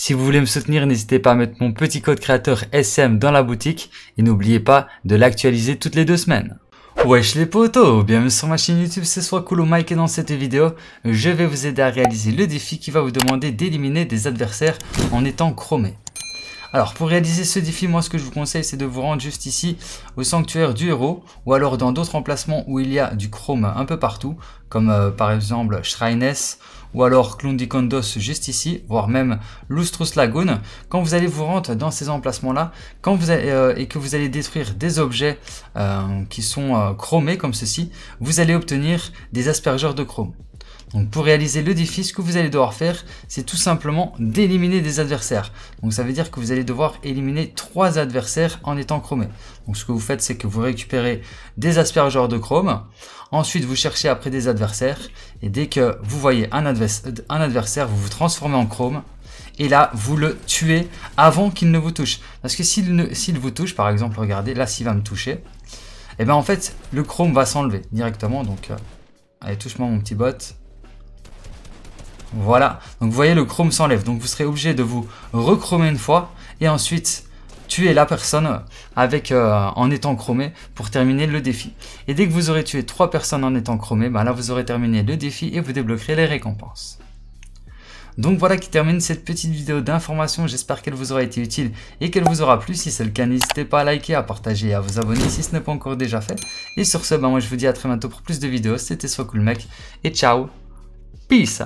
Si vous voulez me soutenir, n'hésitez pas à mettre mon petit code créateur SM dans la boutique et n'oubliez pas de l'actualiser toutes les deux semaines. Wesh les potos, bienvenue sur ma chaîne YouTube, c'est soit Cool Mike et dans cette vidéo, je vais vous aider à réaliser le défi qui va vous demander d'éliminer des adversaires en étant chromé. Alors pour réaliser ce défi, moi ce que je vous conseille c'est de vous rendre juste ici au sanctuaire du héros ou alors dans d'autres emplacements où il y a du chrome un peu partout comme euh, par exemple Shrines ou alors Klundikondos juste ici, voire même Lustrous Lagoon. Quand vous allez vous rendre dans ces emplacements-là, quand vous euh, et que vous allez détruire des objets euh, qui sont chromés comme ceci, vous allez obtenir des aspergeurs de chrome. Donc pour réaliser le défi, ce que vous allez devoir faire, c'est tout simplement d'éliminer des adversaires. Donc ça veut dire que vous allez devoir éliminer trois adversaires en étant chromé. Donc ce que vous faites, c'est que vous récupérez des aspergeurs de chrome. Ensuite, vous cherchez après des adversaires. Et dès que vous voyez un, adversaire, vous vous transformez en chrome et là vous le tuez avant qu'il ne vous touche. Parce que s'il vous touche, par exemple, regardez, là s'il va me toucher, et eh bien en fait le chrome va s'enlever directement. Donc euh, allez touche-moi mon petit bot. Voilà. Donc vous voyez, le chrome s'enlève. Donc vous serez obligé de vous recromer une fois et ensuite tuer la personne avec, euh, en étant chromé pour terminer le défi. Et dès que vous aurez tué trois personnes en étant chromé, bah là vous aurez terminé le défi et vous débloquerez les récompenses. Donc voilà qui termine cette petite vidéo d'information, j'espère qu'elle vous aura été utile et qu'elle vous aura plu. Si c'est le cas, n'hésitez pas à liker, à partager et à vous abonner si ce n'est pas encore déjà fait. Et sur ce, bah, moi je vous dis à très bientôt pour plus de vidéos, c'était Soit Cool Mec et ciao, peace